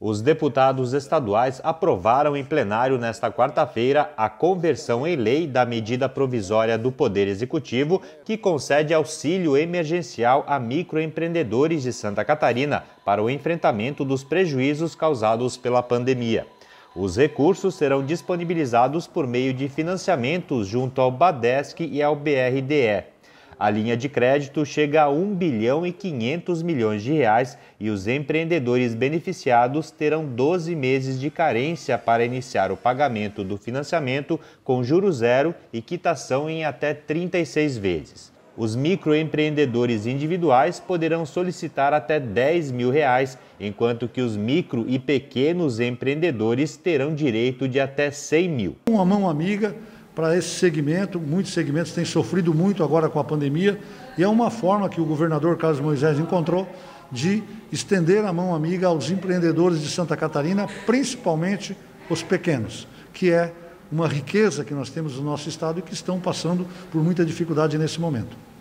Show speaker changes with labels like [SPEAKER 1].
[SPEAKER 1] Os deputados estaduais aprovaram em plenário nesta quarta-feira a conversão em lei da medida provisória do Poder Executivo que concede auxílio emergencial a microempreendedores de Santa Catarina para o enfrentamento dos prejuízos causados pela pandemia. Os recursos serão disponibilizados por meio de financiamentos junto ao BADESC e ao BRDE. A linha de crédito chega a 1 bilhão e 500 milhões de reais e os empreendedores beneficiados terão 12 meses de carência para iniciar o pagamento do financiamento com juros zero e quitação em até 36 vezes. Os microempreendedores individuais poderão solicitar até 10 mil reais, enquanto que os micro e pequenos empreendedores terão direito de até 100 mil.
[SPEAKER 2] Uma mão amiga para esse segmento. Muitos segmentos têm sofrido muito agora com a pandemia e é uma forma que o governador Carlos Moisés encontrou de estender a mão amiga aos empreendedores de Santa Catarina, principalmente os pequenos, que é uma riqueza que nós temos no nosso estado e que estão passando por muita dificuldade nesse momento.